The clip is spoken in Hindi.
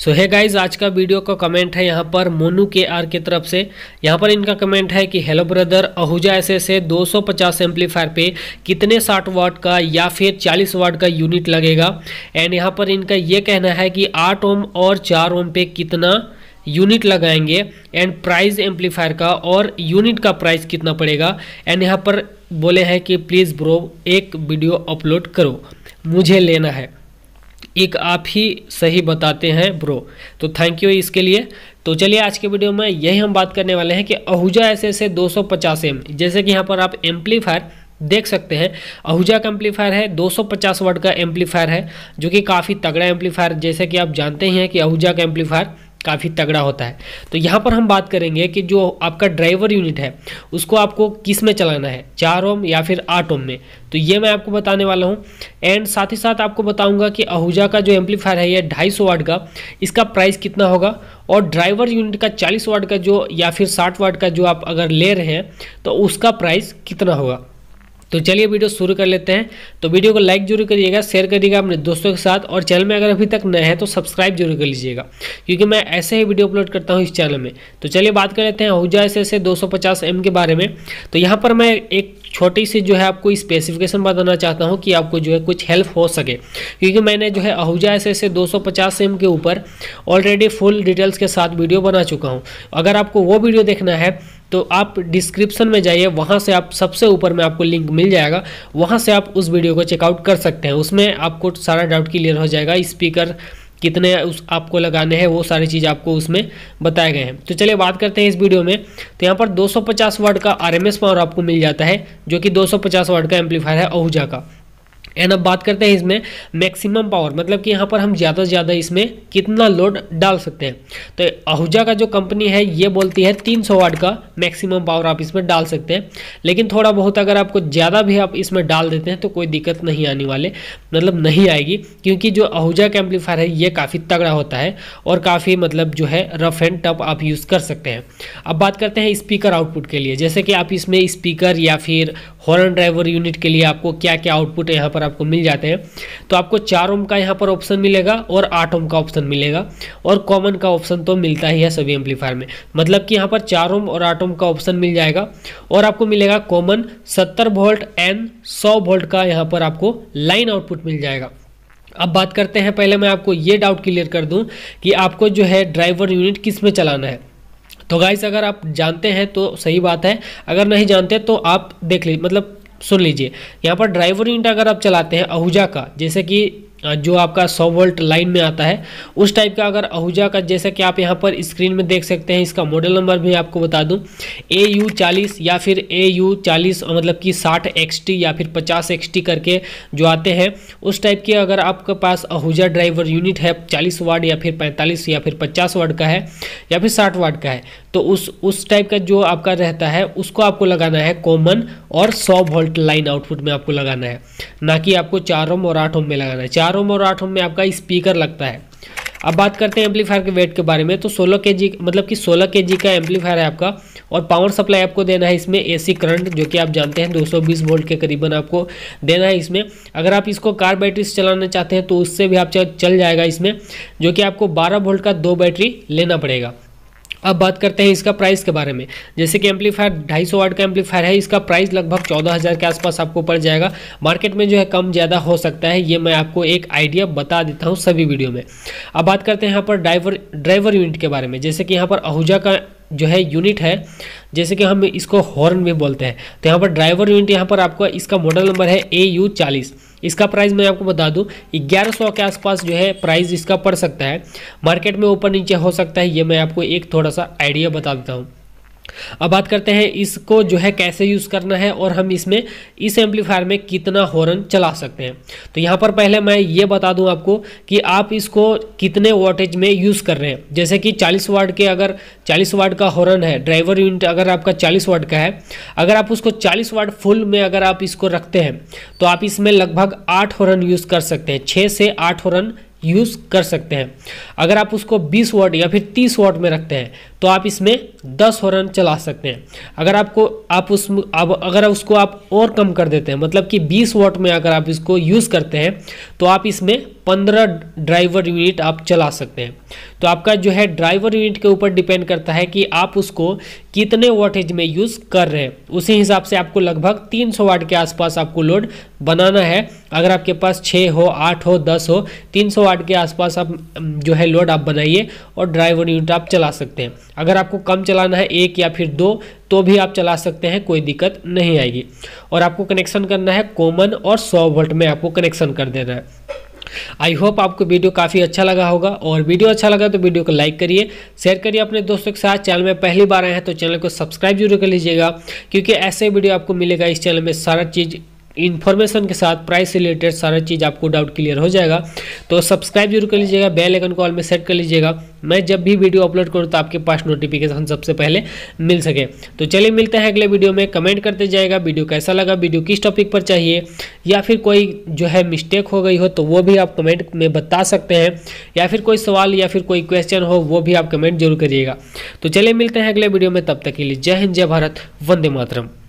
सो है गाइज आज का वीडियो का कमेंट है यहाँ पर मोनू के आर की तरफ से यहाँ पर इनका कमेंट है कि हेलो ब्रदर अहूजा ऐसे से 250 एम्पलीफायर पे कितने 60 वाट का या फिर 40 वाट का यूनिट लगेगा एंड यहाँ पर इनका ये कहना है कि 8 ओम और 4 ओम पे कितना यूनिट लगाएंगे एंड प्राइस एम्पलीफायर का और यूनिट का प्राइस कितना पड़ेगा एंड यहाँ पर बोले हैं कि प्लीज़ ब्रो एक वीडियो अपलोड करो मुझे लेना है एक आप ही सही बताते हैं ब्रो तो थैंक यू इसके लिए तो चलिए आज के वीडियो में यही हम बात करने वाले हैं कि आहूजा ऐसे ऐसे दो सौ जैसे कि यहाँ पर आप एम्पलीफायर देख सकते हैं आहूजा का एम्पलीफायर है 250 वर्ड का एम्पलीफायर है जो कि काफ़ी तगड़ा एम्पलीफायर जैसे कि आप जानते ही हैं कि आहूजा का एम्पलीफायर काफ़ी तगड़ा होता है तो यहाँ पर हम बात करेंगे कि जो आपका ड्राइवर यूनिट है उसको आपको किस में चलाना है चार ओम या फिर आठ ओम में तो ये मैं आपको बताने वाला हूँ एंड साथ ही साथ आपको बताऊँगा कि आहूजा का जो एम्पलीफायर है यह ढाई सौ वाट का इसका प्राइस कितना होगा और ड्राइवर यूनिट का चालीस वाट का जो या फिर साठ वाट का जो आप अगर ले रहे हैं तो उसका प्राइस कितना होगा तो चलिए वीडियो शुरू कर लेते हैं तो वीडियो को लाइक जरूर करिएगा शेयर करिएगा अपने दोस्तों के साथ और चैनल में अगर अभी तक नए हैं तो सब्सक्राइब जरूर कर लीजिएगा क्योंकि मैं ऐसे ही वीडियो अपलोड करता हूँ इस चैनल में तो चलिए बात कर लेते हैं हुजा एस एस दो के बारे में तो यहाँ पर मैं एक छोटी सी जो है आपको स्पेसिफिकेशन बताना चाहता हूँ कि आपको जो है कुछ हेल्प हो सके क्योंकि मैंने जो है आहूजा ऐसे ऐसे दो के ऊपर ऑलरेडी फुल डिटेल्स के साथ वीडियो बना चुका हूँ अगर आपको वो वीडियो देखना है तो आप डिस्क्रिप्शन में जाइए वहाँ से आप सबसे ऊपर में आपको लिंक मिल जाएगा वहाँ से आप उस वीडियो को चेकआउट कर सकते हैं उसमें आपको सारा डाउट क्लियर हो जाएगा स्पीकर कितने उस आपको लगाने हैं वो सारी चीज़ आपको उसमें बताए गए हैं तो चलिए बात करते हैं इस वीडियो में तो यहाँ पर 250 वाट का आरएमएस पावर आपको मिल जाता है जो कि 250 वाट का एम्पलीफायर है ओहुजा का एंड अब बात करते हैं इसमें मैक्सिमम पावर मतलब कि यहाँ पर हम ज़्यादा से ज़्यादा इसमें कितना लोड डाल सकते हैं तो आहूजा का जो कंपनी है ये बोलती है तीन सौ वाट का मैक्सिमम पावर आप इसमें डाल सकते हैं लेकिन थोड़ा बहुत अगर आपको ज़्यादा भी आप इसमें डाल देते हैं तो कोई दिक्कत नहीं आने वाले मतलब नहीं आएगी क्योंकि जो आहूजा का एम्पलीफायर है ये काफ़ी तगड़ा होता है और काफ़ी मतलब जो है रफ एंड टफ आप यूज़ कर सकते हैं अब बात करते हैं स्पीकर आउटपुट के लिए जैसे कि आप इसमें स्पीकर या फिर हॉर्न ड्राइवर यूनिट के लिए आपको क्या क्या आउटपुट यहाँ पर आपको मिल जाते हैं तो आपको चार ओम का यहाँ पर ऑप्शन मिलेगा और आठ ओम का ऑप्शन मिलेगा और कॉमन का ऑप्शन तो मिलता ही है सभी एम्पलीफायर में मतलब कि यहाँ पर चार ओम और आठ ओम का ऑप्शन मिल जाएगा और आपको मिलेगा कॉमन सत्तर वोल्ट एंड सौ वोल्ट का यहाँ पर आपको लाइन आउटपुट मिल जाएगा अब बात करते हैं पहले मैं आपको ये डाउट क्लियर कर दूं कि आपको जो है ड्राइवर यूनिट किस में चलाना है तो गाइस अगर आप जानते हैं तो सही बात है अगर नहीं जानते तो आप देख लीजिए मतलब सुन लीजिए यहाँ पर ड्राइवर यूनिट अगर आप चलाते हैं आहूजा का जैसे कि जो आपका 100 वोल्ट लाइन में आता है उस टाइप का अगर आहूजा का जैसा कि आप यहाँ पर स्क्रीन में देख सकते हैं इसका मॉडल नंबर भी आपको बता दूँ ए यू चालीस या फिर ए यू चालीस मतलब कि साठ एक्स टी या फिर पचास एक्स टी करके जो आते हैं उस टाइप के अगर आपके पास आहूजा ड्राइवर यूनिट है चालीस वार्ड या फिर पैंतालीस या फिर पचास वार्ड का है या फिर साठ वार्ड का है तो उस उस टाइप का जो आपका रहता है उसको आपको लगाना है कॉमन और सौ वोल्ट लाइन आउटपुट में आपको लगाना है ना कि आपको चार ओम और आठ ओम में लगाना है चार ओम और आठों में आपका स्पीकर लगता है अब बात करते हैं एम्पलीफायर के वेट के बारे में तो 16 के मतलब कि 16 के का एम्पलीफायर है आपका और पावर सप्लाई आपको देना है इसमें एसी करंट जो कि आप जानते हैं 220 वोल्ट के करीबन आपको देना है इसमें अगर आप इसको कार बैटरी से चलाना चाहते हैं तो उससे भी आप चल जाएगा इसमें जो कि आपको बारह वोल्ट का दो बैटरी लेना पड़ेगा अब बात करते हैं इसका प्राइस के बारे में जैसे कि एम्पलीफायर 250 सौ का एम्पलीफायर है इसका प्राइस लगभग 14000 के आसपास आपको पड़ जाएगा मार्केट में जो है कम ज़्यादा हो सकता है ये मैं आपको एक आइडिया बता देता हूँ सभी वीडियो में अब बात करते हैं यहाँ पर ड्राइवर ड्राइवर यूनिट के बारे में जैसे कि यहाँ पर आहूजा का जो है यूनिट है जैसे कि हम इसको हॉर्न भी बोलते हैं तो यहाँ पर ड्राइवर यूनिट यहाँ पर आपको इसका मॉडल नंबर है ए यू चालीस इसका प्राइस मैं आपको बता दूं 1100 के आसपास जो है प्राइस इसका पड़ सकता है मार्केट में ऊपर नीचे हो सकता है ये मैं आपको एक थोड़ा सा आइडिया बता देता हूँ अब बात करते हैं इसको जो है कैसे यूज़ करना है और हम इसमें इस एम्पलीफायर में कितना हॉर्न चला सकते हैं तो यहाँ पर पहले मैं ये बता दूँ आपको कि आप इसको कितने वाटेज में यूज़ कर रहे हैं जैसे कि 40 वाट के अगर 40 वाट का हॉर्न है ड्राइवर यूनिट अगर आपका 40 वाट का है अगर आप उसको चालीस वाट फुल में अगर आप इसको रखते हैं तो आप इसमें लगभग आठ हॉर्न यूज़ कर सकते हैं छः से आठ हॉर्न यूज़ कर सकते हैं अगर आप उसको 20 वाट या फिर 30 वाट में रखते हैं तो आप इसमें 10 हॉर्न चला सकते हैं अगर आपको आप उस अब अगर उसको आप और कम कर देते हैं मतलब कि 20 वाट में अगर आप इसको यूज़ करते हैं तो आप इसमें 15 ड्राइवर यूनिट आप चला सकते हैं तो आपका जो है ड्राइवर यूनिट के ऊपर डिपेंड करता है कि आप उसको कितने वोटेज में यूज़ कर रहे हैं उसी हिसाब से आपको लगभग 300 वाट के आसपास आपको लोड बनाना है अगर आपके पास 6 हो 8 हो 10 हो 300 वाट के आसपास आप जो है लोड आप बनाइए और ड्राइवर यूनिट आप चला सकते हैं अगर आपको कम चलाना है एक या फिर दो तो भी आप चला सकते हैं कोई दिक्कत नहीं आएगी और आपको कनेक्शन करना है कॉमन और सौ वोल्ट में आपको कनेक्शन कर देना है आई होप आपको वीडियो काफ़ी अच्छा लगा होगा और वीडियो अच्छा लगा तो वीडियो को लाइक करिए शेयर करिए अपने दोस्तों के साथ चैनल में पहली बार आए हैं तो चैनल को सब्सक्राइब जरूर कर लीजिएगा क्योंकि ऐसे वीडियो आपको मिलेगा इस चैनल में सारा चीज़ इन्फॉर्मेशन के साथ प्राइस रिलेटेड सारा चीज़ आपको डाउट क्लियर हो जाएगा तो सब्सक्राइब जरूर कर लीजिएगा बेल आइकन को ऑल में सेट कर लीजिएगा मैं जब भी वीडियो अपलोड करूँ तो आपके पास नोटिफिकेशन सबसे पहले मिल सके तो चलिए मिलते हैं अगले वीडियो में कमेंट करते जाएगा वीडियो कैसा लगा वीडियो किस टॉपिक पर चाहिए या फिर कोई जो है मिस्टेक हो गई हो तो वो भी आप कमेंट में बता सकते हैं या फिर कोई सवाल या फिर कोई क्वेश्चन हो वो भी आप कमेंट जरूर करिएगा तो चलिए मिलते हैं अगले वीडियो में तब तक के लिए जय हिंद जय भारत वंदे मातरम